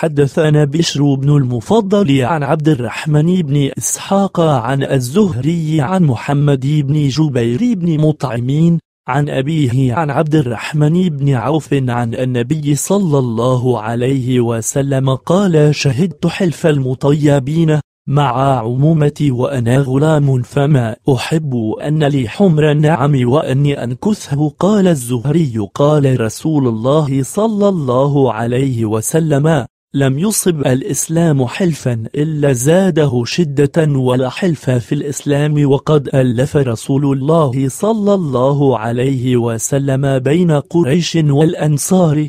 حدثنا بشر بن المفضل عن عبد الرحمن بن إسحاق عن الزهري عن محمد بن جبير بن مطعمين عن أبيه عن عبد الرحمن بن عوف عن النبي صلى الله عليه وسلم قال شهدت حلف المطيبين مع عمومتي وأنا غلام فما أحب أن لي حمر النعم وأني أنكثه قال الزهري قال رسول الله صلى الله عليه وسلم لم يصب الإسلام حلفا إلا زاده شدة ولا حلف في الإسلام وقد ألف رسول الله صلى الله عليه وسلم بين قريش والأنصار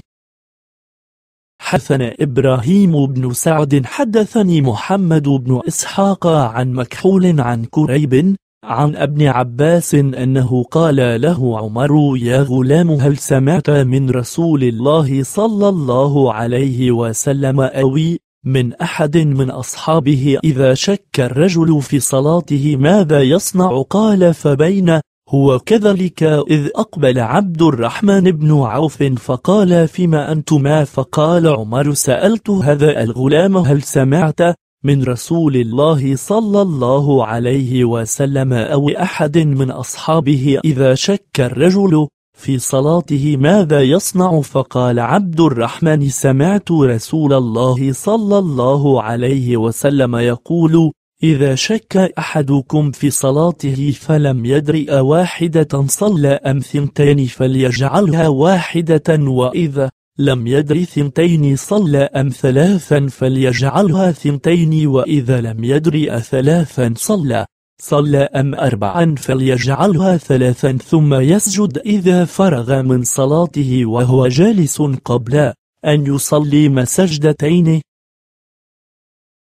حدثنا إبراهيم بن سعد حدثني محمد بن إسحاق عن مكحول عن كريب عن ابن عباس أنه قال له عمر يا غلام هل سمعت من رسول الله صلى الله عليه وسلم أوي من أحد من أصحابه إذا شك الرجل في صلاته ماذا يصنع قال فبين هو كذلك إذ أقبل عبد الرحمن بن عوف فقال فيما أنتما فقال عمر سألت هذا الغلام هل سمعت من رسول الله صلى الله عليه وسلم أو أحد من أصحابه إذا شك الرجل في صلاته ماذا يصنع فقال عبد الرحمن سمعت رسول الله صلى الله عليه وسلم يقول إذا شك أحدكم في صلاته فلم يدري أواحدة صلى أم ثنتين فليجعلها واحدة وإذا لم يدر ثنتين صلى أم ثلاثا فليجعلها ثنتين وإذا لم يدر أثلاثا صلى صلى أم أربعا فليجعلها ثلاثا ثم يسجد إذا فرغ من صلاته وهو جالس قبل أن يصلي مسجدتين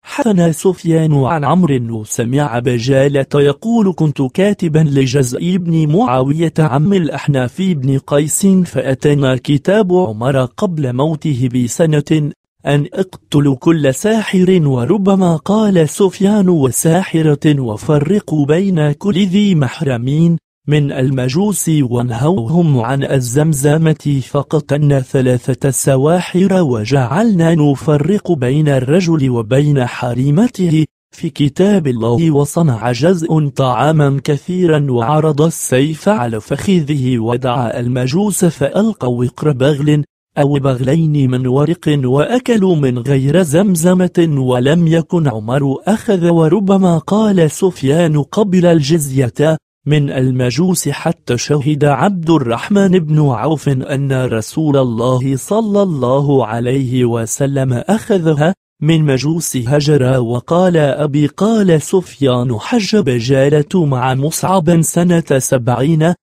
حدثنا سفيان عن عمرو وسمع بجالة يقول كنت كاتبا لجزء بن معاوية عم الأحناف بن قيس فأتنا كتاب عمر قبل موته بسنة أن اقتل كل ساحر وربما قال سفيان وساحرة وفرقوا بين كل ذي محرمين من المجوس وانهوهم عن الزمزمة فقتلنا ثلاثة سواحر وجعلنا نفرق بين الرجل وبين حريمته في كتاب الله وصنع جزء طعاما كثيرا وعرض السيف على فخذه ودعا المجوس فألقوا وقر بغل أو بغلين من ورق وأكلوا من غير زمزمة ولم يكن عمر أخذ وربما قال سفيان قبل الجزية من المجوس حتى شهد عبد الرحمن بن عوف أن رسول الله صلى الله عليه وسلم أخذها من مجوس هجر وقال أبي قال سفيان حج بجالة مع مصعب سنة سبعين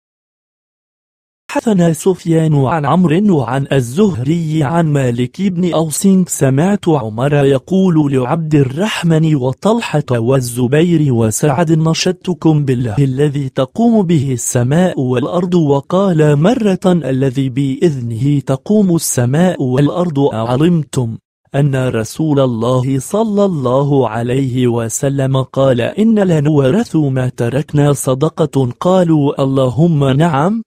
حدثنا سفيان عن عمرو وعن الزهري عن مالك بن أوس سمعت عمر يقول لعبد الرحمن وطلحة والزبير وسعد نشدتكم بالله الذي تقوم به السماء والأرض وقال مرة الذي بإذنه تقوم السماء والأرض أعلمتم أن رسول الله صلى الله عليه وسلم قال إن لنورث ما تركنا صدقة قالوا اللهم نعم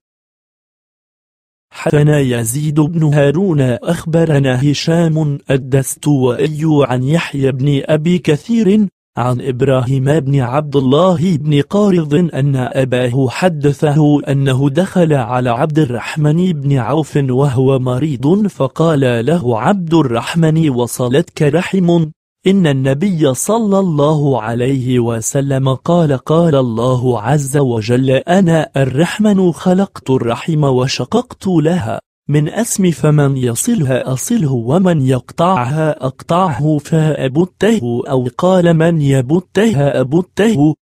حدثنا يزيد بن هارون أخبرنا هشام الدستوائي عن يحيى بن أبي كثير عن إبراهيم بن عبد الله بن قارض أن أباه حدثه أنه دخل على عبد الرحمن بن عوف وهو مريض فقال له عبد الرحمن وصلتك رحم إن النبي صلى الله عليه وسلم قال قال الله عز وجل أنا الرحمن خلقت الرحم وشققت لها من أسم فمن يصلها أصله ومن يقطعها أقطعه فأبته أو قال من يبتها أبته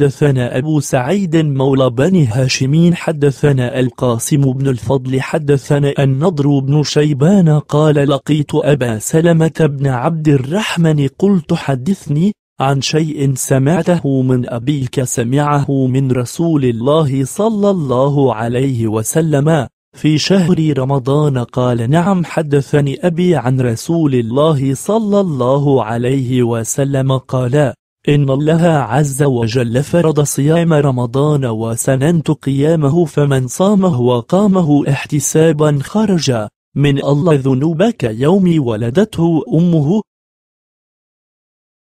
حدثنا أبو سعيد مولى بني هاشم حدثنا القاسم بن الفضل حدثنا النضر بن شيبان قال لقيت أبا سلمة بن عبد الرحمن قلت حدثني عن شيء سمعته من أبيك سمعه من رسول الله صلى الله عليه وسلم في شهر رمضان قال نعم حدثني أبي عن رسول الله صلى الله عليه وسلم قال إن الله عز وجل فرض صيام رمضان وسننت قيامه فمن صامه وقامه احتسابا خرج من الله ذنوب كيوم ولدته أمه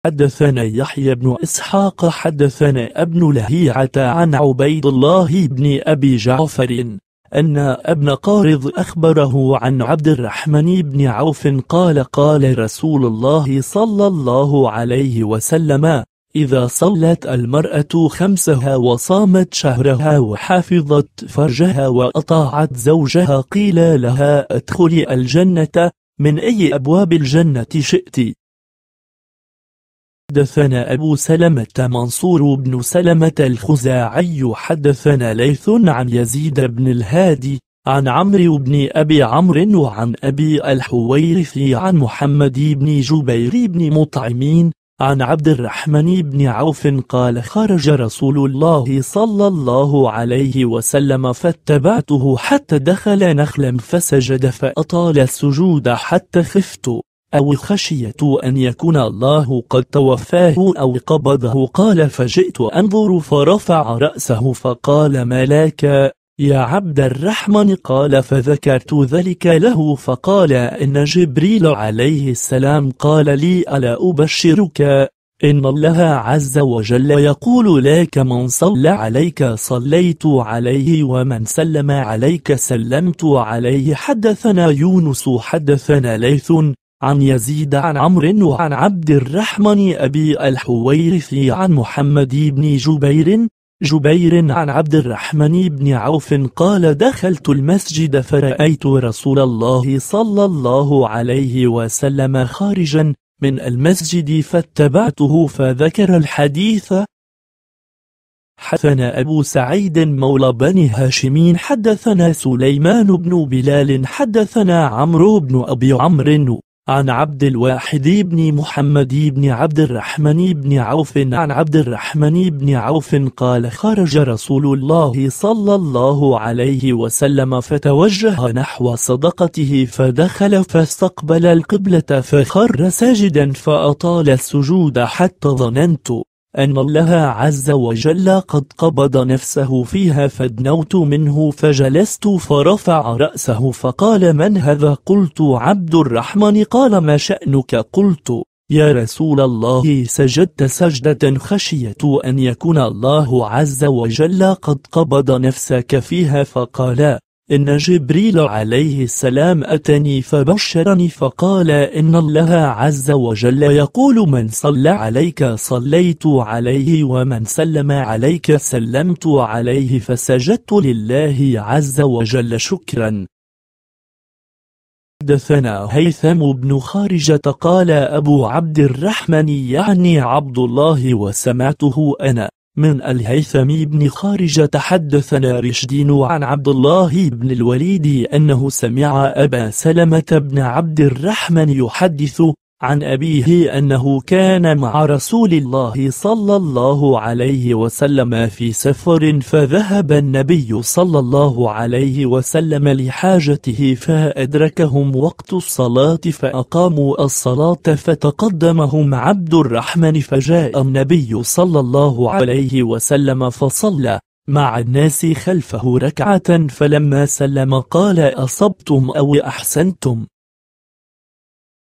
حدثنا يحيى بن إسحاق حدثنا ابن لهيعة عن عبيد الله بن أبي جعفر أن ابن قارض أخبره عن عبد الرحمن بن عوف قال قال رسول الله صلى الله عليه وسلم إذا صلت المرأة خمسها وصامت شهرها وحافظت فرجها وأطاعت زوجها قيل لها أدخلي الجنة من أي أبواب الجنة شئت حدثنا أبو سلمة منصور بن سلمة الخزاعي حدثنا ليث عن يزيد بن الهادي عن عمرو بن أبي عمرو وعن أبي الحويرثي عن محمد بن جبير بن مطعمين عن عبد الرحمن بن عوف قال خرج رسول الله صلى الله عليه وسلم فاتبعته حتى دخل نخلا فسجد فأطال السجود حتى خفت أو الخشية أن يكون الله قد توفاه أو قبضه قال فجئت أنظر فرفع رأسه فقال ملاك يا عبد الرحمن قال فذكرت ذلك له فقال إن جبريل عليه السلام قال لي ألا أبشرك إن الله عز وجل يقول لك من صلى عليك صليت عليه ومن سلم عليك سلمت عليه حدثنا يونس حدثنا ليث عن يزيد عن عمرو وعن عبد الرحمن أبي الحويرثي عن محمد بن جبير جبير عن عبد الرحمن بن عوف قال دخلت المسجد فرأيت رسول الله صلى الله عليه وسلم خارجا من المسجد فاتبعته فذكر الحديث حدثنا أبو سعيد مولى بني هاشمين حدثنا سليمان بن بلال حدثنا عمرو بن أبي عمرو عن عبد الواحد بن محمد بن عبد الرحمن بن عوف عن عبد الرحمن بن عوف قال خرج رسول الله صلى الله عليه وسلم فتوجه نحو صدقته فدخل فاستقبل القبلة فخر ساجدا فأطال السجود حتى ظننت أن الله عز وجل قد قبض نفسه فيها فدنوت منه فجلست فرفع رأسه فقال من هذا قلت عبد الرحمن قال ما شأنك قلت يا رسول الله سجدت سجدة خشية أن يكون الله عز وجل قد قبض نفسك فيها فقال إن جبريل عليه السلام أتني فبشرني فقال إن الله عز وجل يقول من صلى عليك صليت عليه ومن سلم عليك سلمت عليه فسجدت لله عز وجل شكرا حدثنا هيثم بن خارجة قال أبو عبد الرحمن يعني عبد الله وسمعته أنا من الهيثم بن خارج تحدثنا رشدين عن عبد الله بن الوليد أنه سمع أبا سلمة بن عبد الرحمن يحدث عن أبيه أنه كان مع رسول الله صلى الله عليه وسلم في سفر فذهب النبي صلى الله عليه وسلم لحاجته فأدركهم وقت الصلاة فأقاموا الصلاة فتقدمهم عبد الرحمن فجاء النبي صلى الله عليه وسلم فصلى مع الناس خلفه ركعة فلما سلم قال أصبتم أو أحسنتم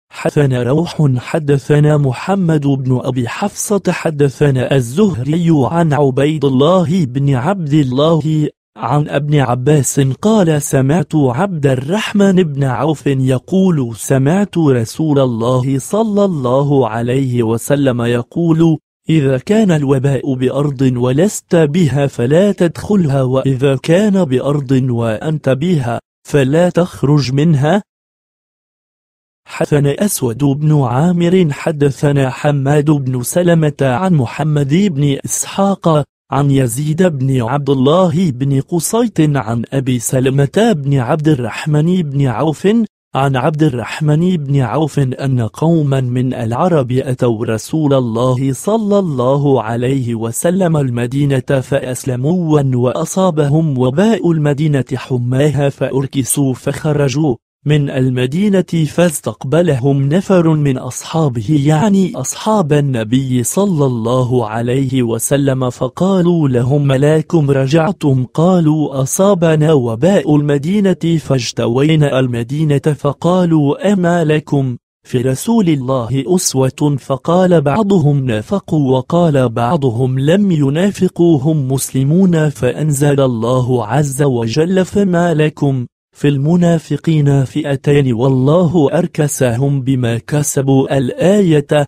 حدثنا روح حدثنا محمد بن أبي حفصة حدثنا الزهري عن عبيد الله بن عبد الله عن ابن عباس قال سمعت عبد الرحمن بن عوف يقول سمعت رسول الله صلى الله عليه وسلم يقول إذا كان الوباء بأرض ولست بها فلا تدخلها وإذا كان بأرض وأنت بها فلا تخرج منها حدثنا أسود بن عامر حدثنا حماد بن سلمة عن محمد بن إسحاق عن يزيد بن عبد الله بن قصيت عن أبي سلمة بن عبد الرحمن بن عوف عن عبد الرحمن بن عوف أن قوما من العرب أتوا رسول الله صلى الله عليه وسلم المدينة فأسلموا وأصابهم وباء المدينة حماها فأركسوا فخرجوا من المدينة فاستقبلهم نفر من أصحابه يعني أصحاب النبي صلى الله عليه وسلم فقالوا لهم ملاكم رجعتم قالوا أصابنا وباء المدينة فاجتوينا المدينة فقالوا أما لكم في رسول الله أسوة فقال بعضهم نافقوا وقال بعضهم لم ينافقوا هم مسلمون فأنزل الله عز وجل فما لكم في المنافقين فئتين والله أركسهم بما كسبوا الآية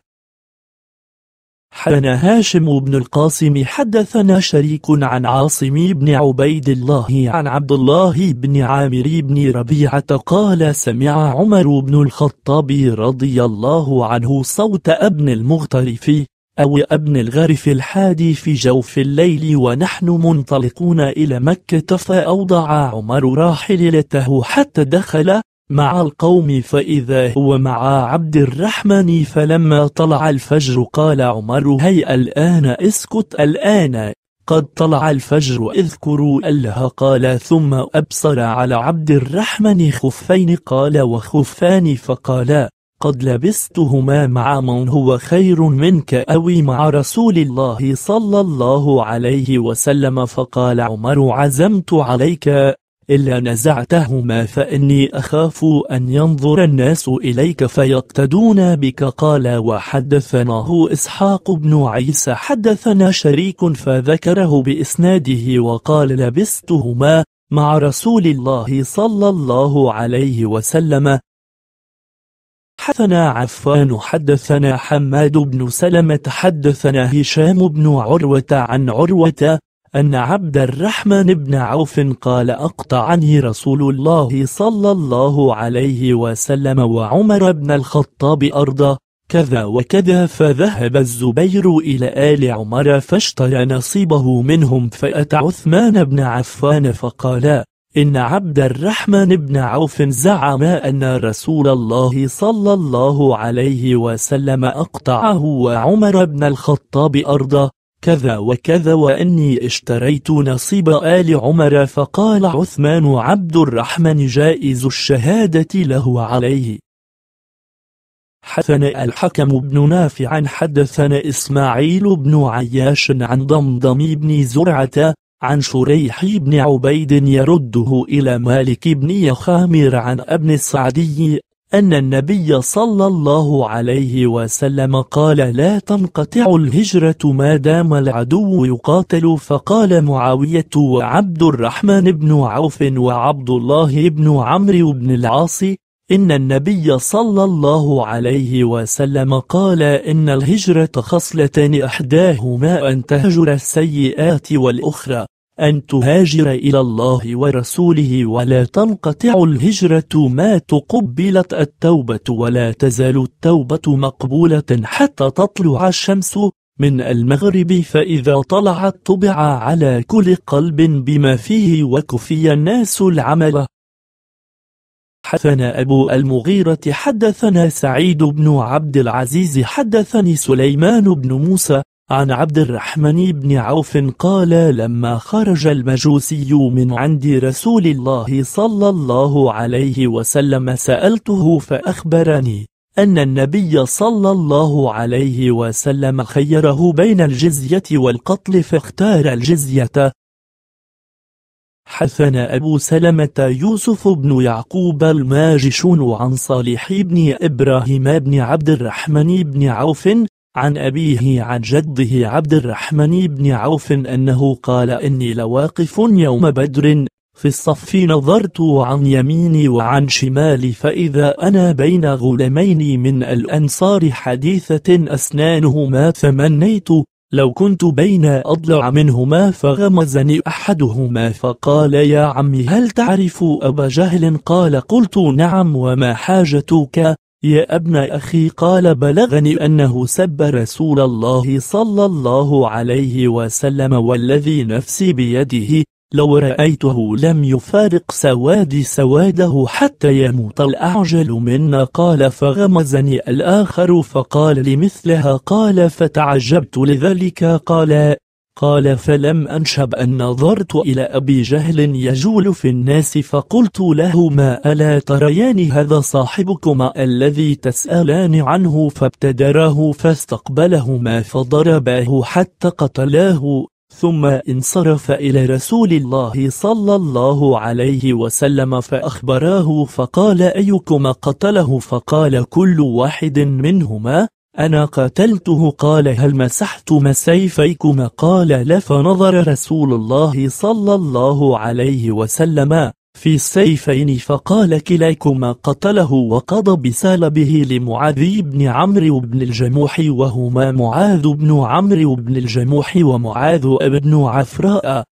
حدثنا هاشم بن القاسم حدثنا شريك عن عاصم بن عبيد الله عن عبد الله بن عامر بن ربيعة قال سمع عمر بن الخطاب رضي الله عنه صوت ابن المغترف أو أبن الغرف الحادي في جوف الليل ونحن منطلقون إلى مكة فأوضع عمر راحلته حتى دخل مع القوم فإذا هو مع عبد الرحمن فلما طلع الفجر قال عمر هيا الآن اسكت الآن قد طلع الفجر اذكروا الله قال ثم أبصر على عبد الرحمن خفين قال وخفان فقالا قد لبستهما مع من هو خير منك أو مع رسول الله صلى الله عليه وسلم فقال عمر عزمت عليك إلا نزعتهما فإني أخاف أن ينظر الناس إليك فيقتدون بك قال وحدثناه إسحاق بن عيسى حدثنا شريك فذكره بإسناده وقال لبستهما مع رسول الله صلى الله عليه وسلم حدثنا عفان حدثنا حماد بن سلمة حدثنا هشام بن عروة عن عروة أن عبد الرحمن بن عوف قال أقطعني رسول الله صلى الله عليه وسلم وعمر بن الخطاب أرضا كذا وكذا فذهب الزبير إلى آل عمر فاشترى نصيبه منهم فأتى عثمان بن عفان فقالا إن عبد الرحمن بن عوف زعم أن رسول الله صلى الله عليه وسلم أقطعه وعمر بن الخطاب أرضه كذا وكذا وأني اشتريت نصيب آل عمر فقال عثمان عبد الرحمن جائز الشهادة له عليه حدثنا الحكم بن نافع حدثنا إسماعيل بن عياش عن ضمضم بن زرعة عن شريح بن عبيد يرده إلى مالك بن يخامر عن ابن السعدي أن النبي صلى الله عليه وسلم قال لا تنقطع الهجرة ما دام العدو يقاتل فقال معاوية وعبد الرحمن بن عوف وعبد الله بن عمرو بن العاص إن النبي صلى الله عليه وسلم قال إن الهجرة خصلتان أحداهما أن تهجر السيئات والأخرى أن تهاجر إلى الله ورسوله ولا تنقطع الهجرة ما تقبلت التوبة ولا تزال التوبة مقبولة حتى تطلع الشمس من المغرب فإذا طلعت طبع على كل قلب بما فيه وكفي الناس العمل حدثنا أبو المغيرة حدثنا سعيد بن عبد العزيز حدثني سليمان بن موسى عن عبد الرحمن بن عوف قال لما خرج المجوسي من عند رسول الله صلى الله عليه وسلم سألته فأخبرني أن النبي صلى الله عليه وسلم خيره بين الجزية والقتل فاختار الجزية حثنا أبو سلمة يوسف بن يعقوب الماجشون عن صالح بن إبراهيم بن عبد الرحمن بن عوف عن أبيه عن جده عبد الرحمن بن عوف أنه قال إني لواقف يوم بدر في الصف نظرت عن يميني وعن شمالي فإذا أنا بين غلمين من الأنصار حديثة أسنانهما تمنيت لو كنت بين أضلع منهما فغمزني أحدهما فقال يا عمي هل تعرف أبا جهل قال قلت نعم وما حاجتك يا ابن أخي قال بلغني أنه سب رسول الله صلى الله عليه وسلم والذي نفسي بيده لو رأيته لم يفارق سوادي سواده حتى يموت الأعجل منا قال فغمزني الآخر فقال لمثلها قال فتعجبت لذلك قال قال فلم أنشب أن نظرت إلى أبي جهل يجول في الناس فقلت لهما ألا تريان هذا صاحبكما الذي تسألان عنه فابتدره فاستقبلهما فضرباه حتى قتلاه ثم انصرف إلى رسول الله صلى الله عليه وسلم فأخبراه فقال أيكما قتله فقال كل واحد منهما أنا قتلته قال هل مسحتما سيفيكما قال لا فنظر رسول الله صلى الله عليه وسلم في السيفين فقال كليكما قتله وقضى بسالبه لمعاذ بن عمرو بن الجموح وهما معاذ بن عمرو بن الجموح ومعاذ بن عفراء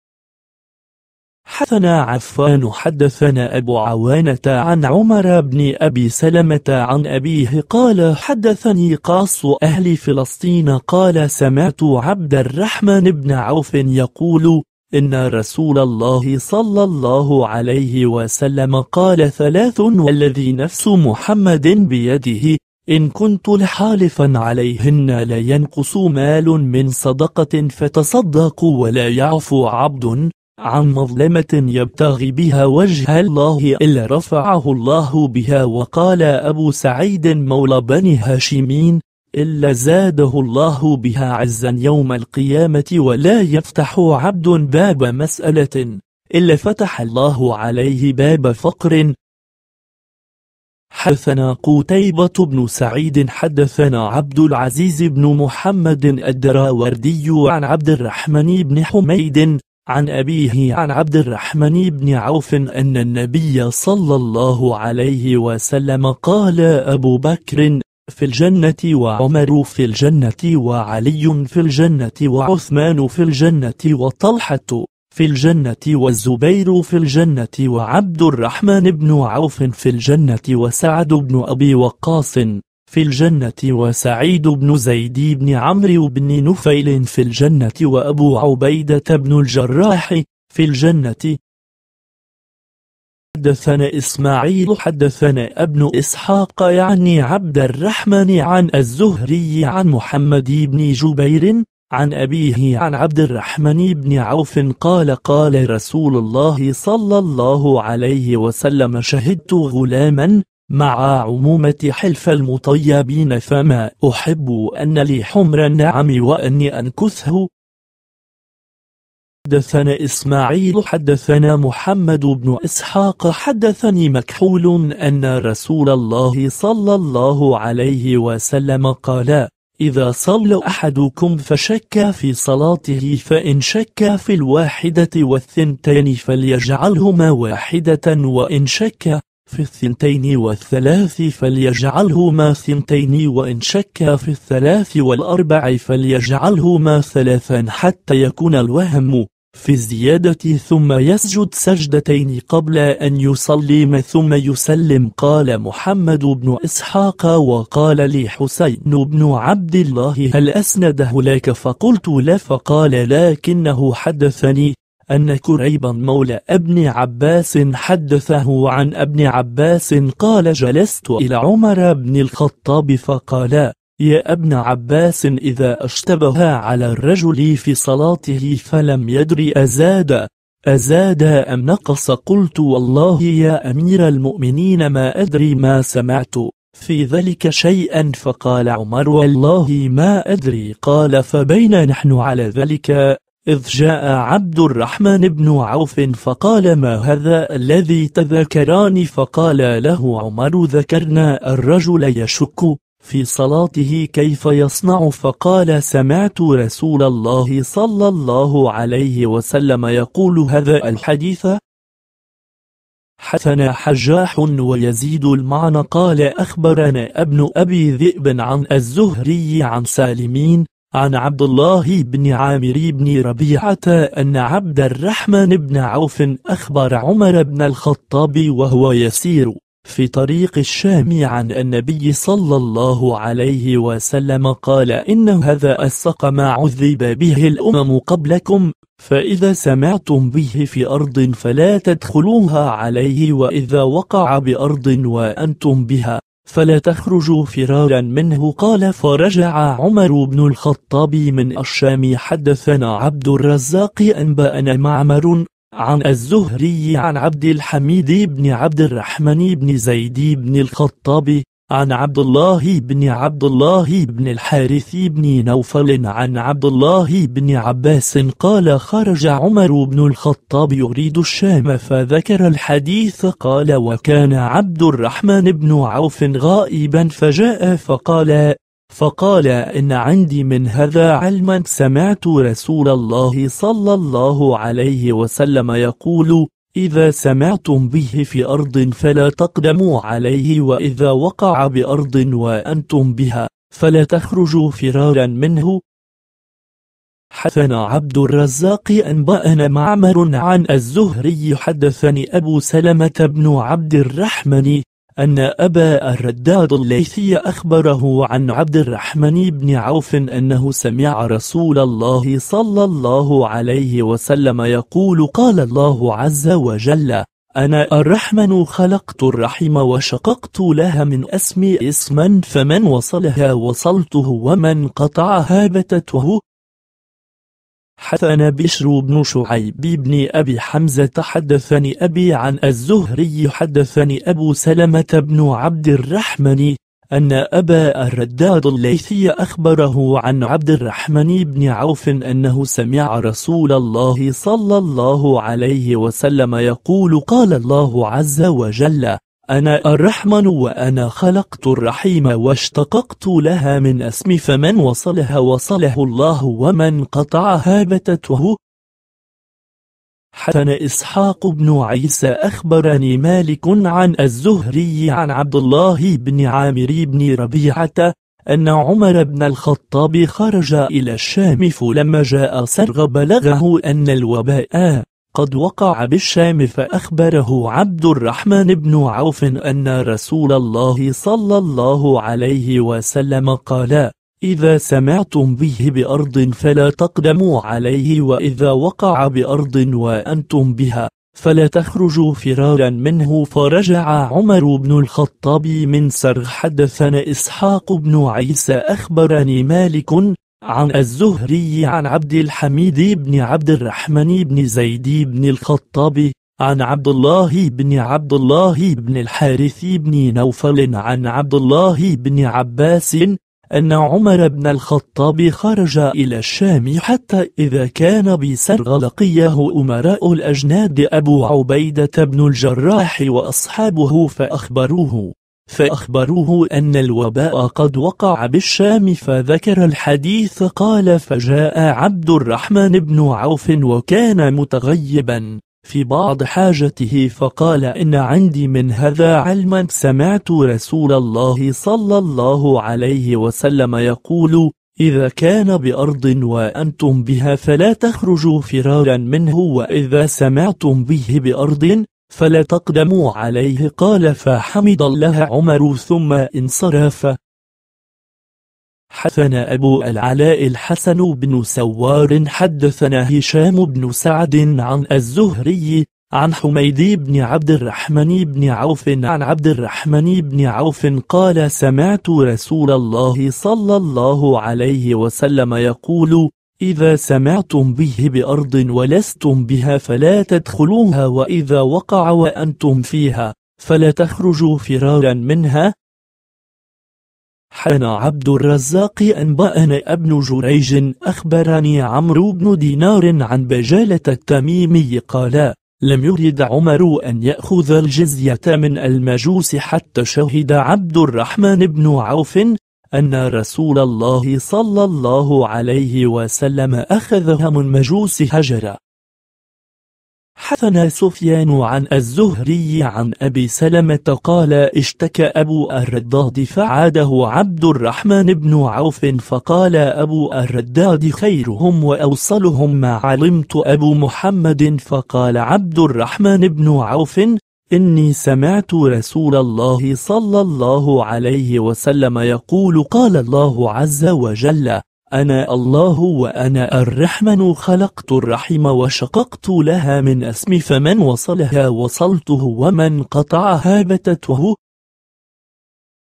حدثنا عفان حدثنا أبو عوانة عن عمر بن أبي سلمة عن أبيه قال حدثني قاص أهل فلسطين قال سمعت عبد الرحمن بن عوف يقول إن رسول الله صلى الله عليه وسلم قال ثلاث والذي نفس محمد بيده إن كنت لحالفا عليهن لا ينقص مال من صدقة فتصدق ولا يعفو عبد عن مظلمة يبتغي بها وجه الله إلا رفعه الله بها وقال أبو سعيد مولى بني هاشمين إلا زاده الله بها عزا يوم القيامة ولا يفتح عبد باب مسألة إلا فتح الله عليه باب فقر حدثنا قتيبة بن سعيد حدثنا عبد العزيز بن محمد الدراوردي عن عبد الرحمن بن حميد عن أبيه عن عبد الرحمن بن عوف أن النبي صلى الله عليه وسلم قال أبو بكر في الجنة وعمر في الجنة وعلي في الجنة وعثمان في الجنة وطلحة في الجنة والزبير في الجنة وعبد الرحمن بن عوف في الجنة وسعد بن أبي وقاص في الجنة وسعيد بن زيد بن عمرو بن نفيل في الجنة وأبو عبيدة بن الجراح في الجنة حدثنا إسماعيل حدثنا ابن إسحاق يعني عبد الرحمن عن الزهري عن محمد بن جبير عن أبيه عن عبد الرحمن بن عوف قال قال رسول الله صلى الله عليه وسلم شهدت غلاما مع عمومة حلف المطيبين فما أحب أن لي حمر النعم وأني أنكثه حدثنا إسماعيل حدثنا محمد بن إسحاق حدثني مكحول أن رسول الله صلى الله عليه وسلم قال إذا صلى أحدكم فشك في صلاته فإن شك في الواحدة والثنتين فليجعلهما واحدة وإن شك في الثنتين والثلاث فليجعلهما ثنتين وإن شك في الثلاث والأربع فليجعلهما ثلاثا حتى يكون الوهم في الزيادة ثم يسجد سجدتين قبل أن يسلم ثم يسلم قال محمد بن إسحاق وقال لي حسين بن عبد الله هل أسنده لك فقلت لا فقال لكنه حدثني أن كريبا مولى ابن عباس حدثه عن ابن عباس قال جلست إلى عمر بن الخطاب فقال يا ابن عباس إذا أشتبه على الرجل في صلاته فلم يدري أزاد أزاد أم نقص قلت والله يا أمير المؤمنين ما أدري ما سمعت في ذلك شيئا فقال عمر والله ما أدري قال فبين نحن على ذلك إذ جاء عبد الرحمن بن عوف فقال ما هذا الذي تذكران فقال له عمر ذكرنا الرجل يشك في صلاته كيف يصنع فقال سمعت رسول الله صلى الله عليه وسلم يقول هذا الحديث حثنا حجاح ويزيد المعنى قال أخبرنا ابن أبي ذئب عن الزهري عن سالمين عن عبد الله بن عامر بن ربيعة أن عبد الرحمن بن عوف أخبر عمر بن الخطاب وهو يسير في طريق الشام عن النبي صلى الله عليه وسلم قال إن هذا السق ما عذب به الأمم قبلكم فإذا سمعتم به في أرض فلا تدخلوها عليه وإذا وقع بأرض وأنتم بها فلا تخرجوا فرارا منه قال فرجع عمر بن الخطاب من الشام حدثنا عبد الرزاق أنبأنا معمر عن الزهري عن عبد الحميد بن عبد الرحمن بن زيد بن الخطاب عن عبد الله بن عبد الله بن الحارث بن نوفل عن عبد الله بن عباس قال خرج عمر بن الخطاب يريد الشام فذكر الحديث قال وكان عبد الرحمن بن عوف غائبا فجاء فقال فقال إن عندي من هذا علما سمعت رسول الله صلى الله عليه وسلم يقول إذا سمعتم به في أرض فلا تقدموا عليه وإذا وقع بأرض وأنتم بها فلا تخرجوا فرارا منه حدثنا عبد الرزاق أنبأنا معمر عن الزهري حدثني أبو سلمة بن عبد الرحمن أن أبا الرداد الليثي أخبره عن عبد الرحمن بن عوف أنه سمع رسول الله صلى الله عليه وسلم يقول قال الله عز وجل أنا الرحمن خلقت الرحم وشققت لها من أسمي اسما فمن وصلها وصلته ومن قطعها بتته حثنا بشر بن شعيب بن أبي حمزة حدثني أبي عن الزهري حدثني أبو سلمة بن عبد الرحمن أن أبا الرداد الليثي أخبره عن عبد الرحمن بن عوف أنه سمع رسول الله صلى الله عليه وسلم يقول قال الله عز وجل أنا الرحمن وأنا خلقت الرحيم واشتققت لها من اسمي فمن وصلها وصله الله ومن قطعها بتته حسن إسحاق بن عيسى أخبرني مالك عن الزهري عن عبد الله بن عامر بن ربيعة أن عمر بن الخطاب خرج إلى الشام فلما جاء سرغ بلغه أن الوباء قد وقع بالشام فأخبره عبد الرحمن بن عوف أن رسول الله صلى الله عليه وسلم قال إذا سمعتم به بأرض فلا تقدموا عليه وإذا وقع بأرض وأنتم بها فلا تخرجوا فرارا منه فرجع عمر بن الخطاب من سر حدثنا إسحاق بن عيسى أخبرني مالك عن الزهري عن عبد الحميد بن عبد الرحمن بن زيد بن الخطاب عن عبد الله بن عبد الله بن الحارث بن نوفل عن عبد الله بن عباس أن عمر بن الخطاب خرج إلى الشام حتى إذا كان بسرغ لقيه أمراء الأجناد أبو عبيدة بن الجراح وأصحابه فأخبروه فأخبروه أن الوباء قد وقع بالشام فذكر الحديث قال فجاء عبد الرحمن بن عوف وكان متغيبا في بعض حاجته فقال إن عندي من هذا علما سمعت رسول الله صلى الله عليه وسلم يقول إذا كان بأرض وأنتم بها فلا تخرجوا فرارا منه وإذا سمعتم به بأرض فلا تقدموا عليه قال فحمد الله عمر ثم انصرف حدثنا أبو العلاء الحسن بن سوار حدثنا هشام بن سعد عن الزهري عن حميد بن عبد الرحمن بن عوف عن عبد الرحمن بن عوف قال سمعت رسول الله صلى الله عليه وسلم يقول إذا سمعتم به بأرض ولستم بها فلا تدخلوها وإذا وقع وأنتم فيها فلا تخرجوا فرارا منها حان عبد الرزاق أنبأنا ابن جريج أخبرني عمرو بن دينار عن بجالة التميمي قال لم يرد عمر أن يأخذ الجزية من المجوس حتى شهد عبد الرحمن بن عوف أن رسول الله صلى الله عليه وسلم أخذها من مجوس هجرة حثنا سفيان عن الزهري عن أبي سلمة قال اشتكى أبو الرداد فعاده عبد الرحمن بن عوف فقال أبو الرداد خيرهم وأوصلهم ما علمت أبو محمد فقال عبد الرحمن بن عوف إني سمعت رسول الله صلى الله عليه وسلم يقول قال الله عز وجل أنا الله وأنا الرحمن خلقت الرحم وشققت لها من أسم فمن وصلها وصلته ومن قطعها بتته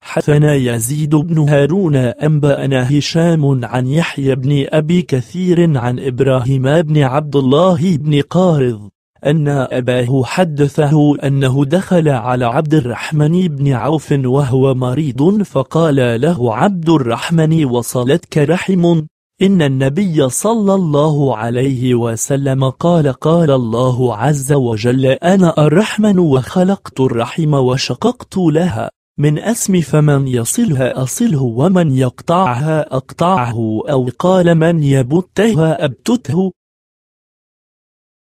حدثنا يزيد بن هارون أنبأنا هشام عن يحيى بن أبي كثير عن إبراهيم بن عبد الله بن قارض أن أباه حدثه أنه دخل على عبد الرحمن بن عوف وهو مريض فقال له عبد الرحمن وصلتك رحم إن النبي صلى الله عليه وسلم قال قال الله عز وجل أنا الرحمن وخلقت الرحم وشققت لها من أسم فمن يصلها أصله ومن يقطعها أقطعه أو قال من يبتها أبتته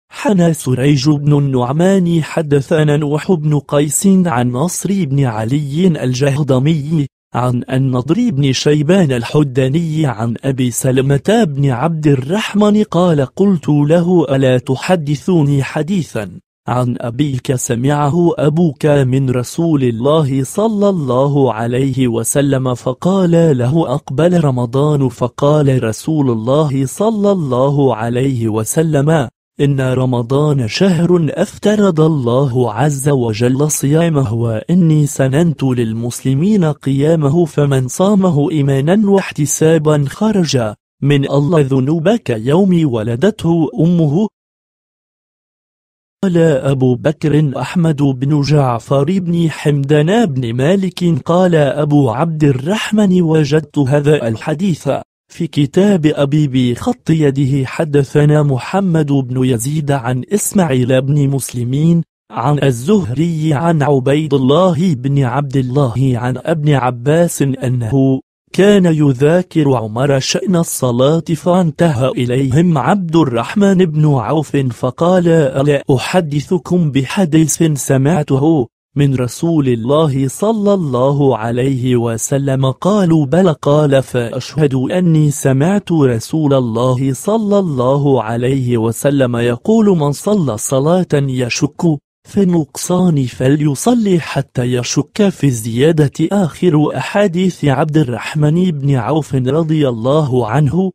حنى سريج بن النعمان حدثنا نوح بن قيس عن نصر بن علي الجهضمي عن النضر بن شيبان الحداني عن أبي سلمة بن عبد الرحمن قال قلت له ألا تحدثوني حديثا عن أبيك سمعه أبوك من رسول الله صلى الله عليه وسلم فقال له أقبل رمضان فقال رسول الله صلى الله عليه وسلم إن رمضان شهر أفترض الله عز وجل صيامه وإني سننت للمسلمين قيامه فمن صامه إيمانا واحتسابا خرج من الله ذنوب كيوم ولدته أمه قال أبو بكر أحمد بن جعفر بن حمدان بن مالك قال أبو عبد الرحمن وجدت هذا الحديث في كتاب أبي بخط يده حدثنا محمد بن يزيد عن إسماعيل بن مسلمين عن الزهري عن عبيد الله بن عبد الله عن ابن عباس أنه كان يذاكر عمر شأن الصلاة فانتهى إليهم عبد الرحمن بن عوف فقال ألا أحدثكم بحديث سمعته من رسول الله صلى الله عليه وسلم قالوا بل قال فأشهد أني سمعت رسول الله صلى الله عليه وسلم يقول من صلى صلاة يشك في النقصان فليصلي حتى يشك في الزيادة آخر أحاديث عبد الرحمن بن عوف رضي الله عنه